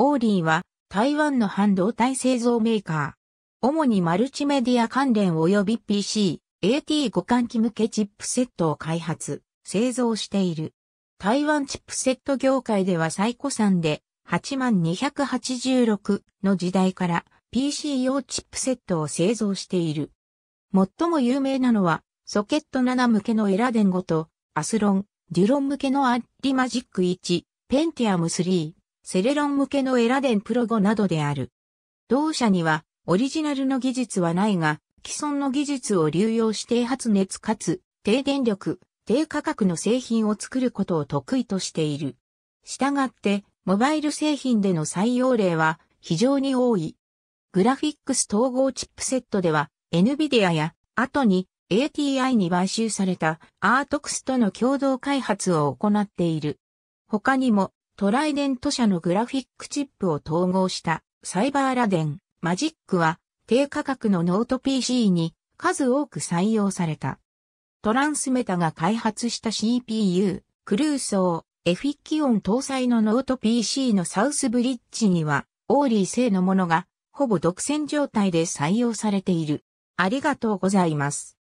オーリーは台湾の半導体製造メーカー。主にマルチメディア関連及び PC、AT 互換機向けチップセットを開発、製造している。台湾チップセット業界では最古産で8286の時代から PC 用チップセットを製造している。最も有名なのはソケット7向けのエラデン5とアスロン、デュロン向けのアッリマジック1、ペンティアム3、セレロン向けのエラデンプロゴなどである。同社には、オリジナルの技術はないが、既存の技術を流用して発熱かつ、低電力、低価格の製品を作ることを得意としている。したがって、モバイル製品での採用例は非常に多い。グラフィックス統合チップセットでは、NVIDIA や後に ATI に買収された ARTX との共同開発を行っている。他にもトライデント社のグラフィックチップを統合したサイバーラデン、マジックは低価格のノート PC に数多く採用された。トランスメタが開発した CPU、クルーソー、エフィキオン搭載のノート PC のサウスブリッジには、オーリー製のものが、ほぼ独占状態で採用されている。ありがとうございます。